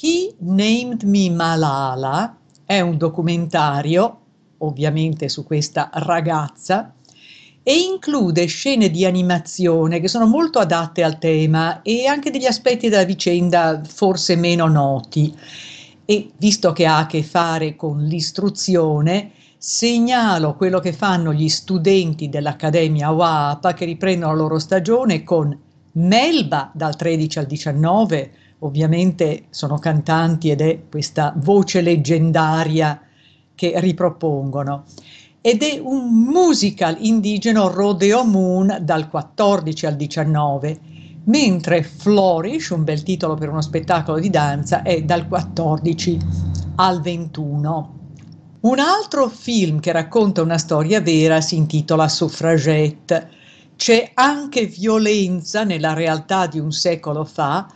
He Named Me Malala è un documentario, ovviamente su questa ragazza, e include scene di animazione che sono molto adatte al tema e anche degli aspetti della vicenda forse meno noti. E visto che ha a che fare con l'istruzione, segnalo quello che fanno gli studenti dell'Accademia WAPA che riprendono la loro stagione con Melba dal 13 al 19, ovviamente sono cantanti ed è questa voce leggendaria che ripropongono. Ed è un musical indigeno Rodeo Moon dal 14 al 19, mentre Flourish, un bel titolo per uno spettacolo di danza, è dal 14 al 21. Un altro film che racconta una storia vera si intitola Suffragette. C'è anche violenza nella realtà di un secolo fa,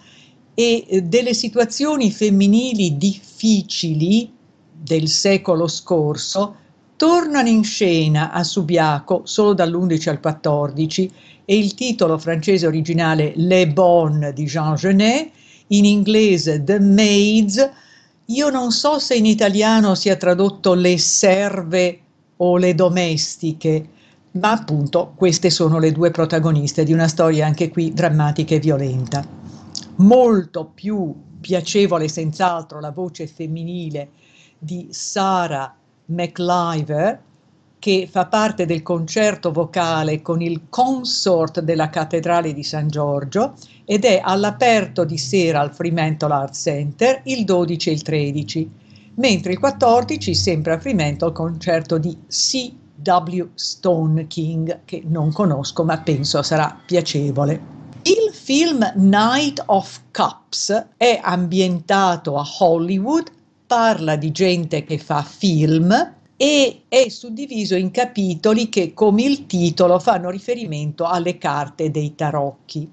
e eh, delle situazioni femminili difficili del secolo scorso tornano in scena a Subiaco solo dall'11 al 14 e il titolo francese originale Les Bonnes di Jean Genet, in inglese The Maids, io non so se in italiano sia tradotto le serve o le domestiche, ma appunto queste sono le due protagoniste di una storia anche qui drammatica e violenta molto più piacevole senz'altro la voce femminile di Sarah McLiver, che fa parte del concerto vocale con il consort della Cattedrale di San Giorgio ed è all'aperto di sera al Fremantle Art Center il 12 e il 13, mentre il 14 sempre a Fremantle il concerto di C.W. Stone King, che non conosco ma penso sarà piacevole film Night of Cups è ambientato a Hollywood, parla di gente che fa film e è suddiviso in capitoli che, come il titolo, fanno riferimento alle carte dei tarocchi.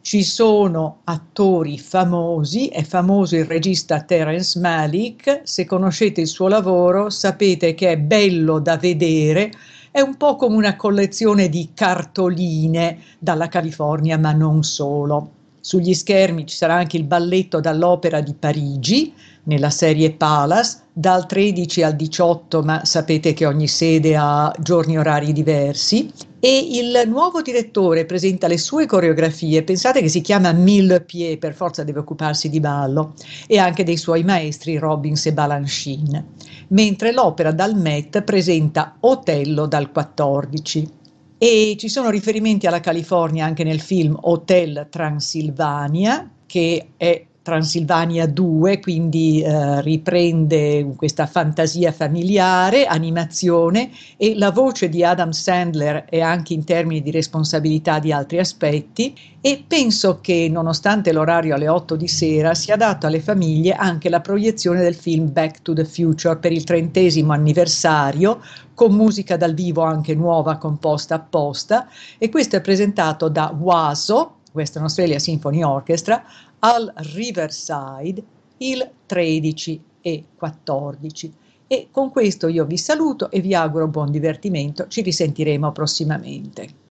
Ci sono attori famosi, è famoso il regista Terence Malik, se conoscete il suo lavoro sapete che è bello da vedere, è un po' come una collezione di cartoline dalla California, ma non solo. Sugli schermi ci sarà anche il balletto dall'Opera di Parigi, nella serie Palace, dal 13 al 18, ma sapete che ogni sede ha giorni orari diversi, e il nuovo direttore presenta le sue coreografie, pensate che si chiama Mille Pied, per forza deve occuparsi di ballo, e anche dei suoi maestri Robbins e Balanchine, mentre l'opera dal Met presenta Otello dal 14. E ci sono riferimenti alla California anche nel film Hotel Transilvania, che è Transilvania 2, quindi eh, riprende questa fantasia familiare, animazione e la voce di Adam Sandler è anche in termini di responsabilità di altri aspetti e penso che nonostante l'orario alle 8 di sera sia dato alle famiglie anche la proiezione del film Back to the Future per il trentesimo anniversario con musica dal vivo anche nuova composta apposta e questo è presentato da WASO, Western Australia Symphony Orchestra, al Riverside il 13 e 14. E con questo io vi saluto e vi auguro buon divertimento, ci risentiremo prossimamente.